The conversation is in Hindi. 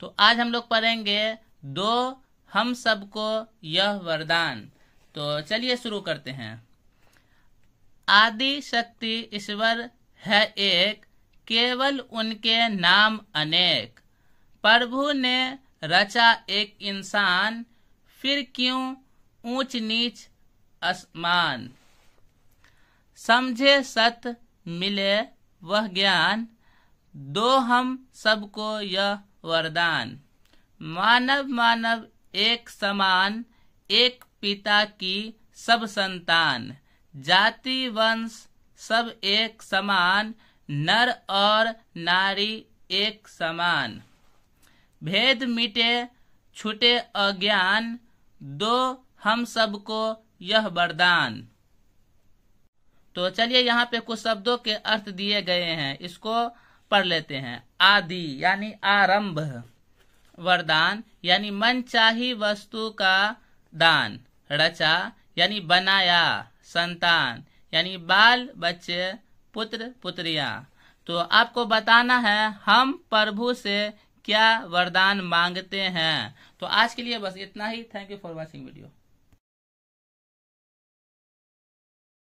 तो आज हम लोग पढ़ेंगे दो हम सबको यह वरदान तो चलिए शुरू करते हैं आदि शक्ति ईश्वर है एक केवल उनके नाम अनेक प्रभु ने रचा एक इंसान फिर क्यों ऊंच नीच आसमान समझे सत मिले वह ज्ञान दो हम सबको यह वरदान मानव मानव एक समान एक पिता की सब संतान जाति वंश सब एक समान नर और नारी एक समान भेद मिटे छुटे अज्ञान दो हम सबको यह वरदान तो चलिए यहाँ पे कुछ शब्दों के अर्थ दिए गए हैं इसको पढ़ लेते हैं आदि यानी आरंभ वरदान यानी चाही वस्तु का दान रचा यानी बनाया संतान यानी बाल बच्चे पुत्र पुत्रिया तो आपको बताना है हम प्रभु से क्या वरदान मांगते हैं तो आज के लिए बस इतना ही thank you for watching video